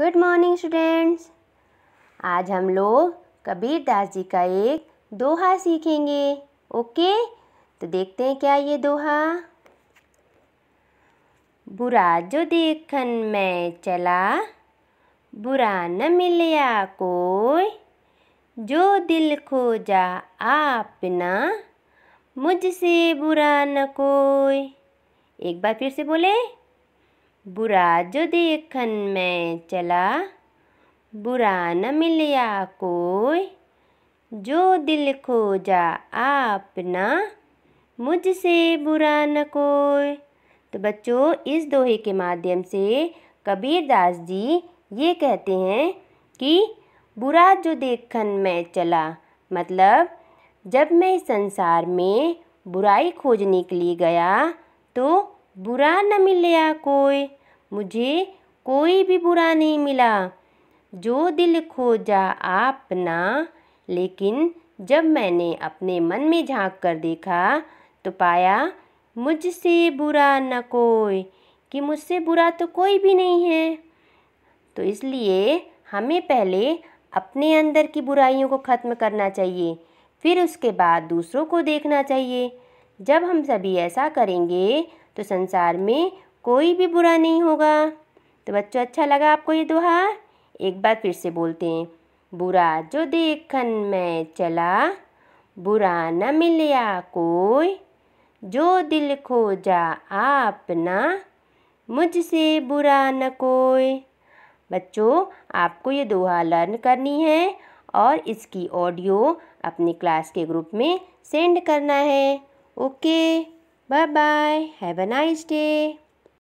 Good morning students आज हम लोग कबीर दास जी का एक दोहा सीखेंगे ओके तो देखते हैं क्या ये दोहा बुरा जो देखन मैं चला बुरा न मिलया कोई जो दिल खोजा ना मुझसे बुरा न कोई एक बार फिर से बोले बुरा जो देखन मैं चला बुरा न मिलया कोई जो दिल खोजा आपना मुझसे बुरा न कोई तो बच्चों इस दोहे के माध्यम से कबीरदास जी ये कहते हैं कि बुरा जो देखन मैं चला मतलब जब मैं संसार में बुराई खोजने के लिए गया तो बुरा न मिलया कोई मुझे कोई भी बुरा नहीं मिला जो दिल खोजा आपना लेकिन जब मैंने अपने मन में झांक कर देखा तो पाया मुझसे बुरा न कोई कि मुझसे बुरा तो कोई भी नहीं है तो इसलिए हमें पहले अपने अंदर की बुराइयों को ख़त्म करना चाहिए फिर उसके बाद दूसरों को देखना चाहिए जब हम सभी ऐसा करेंगे तो संसार में कोई भी बुरा नहीं होगा तो बच्चों अच्छा लगा आपको ये दोहा एक बार फिर से बोलते हैं बुरा जो देखन मैं चला बुरा न मिलया कोई जो दिल खोजा आपना मुझसे बुरा न कोई बच्चों आपको ये दोहा लर्न करनी है और इसकी ऑडियो अपनी क्लास के ग्रुप में सेंड करना है okay Bye bye. Have a nice day.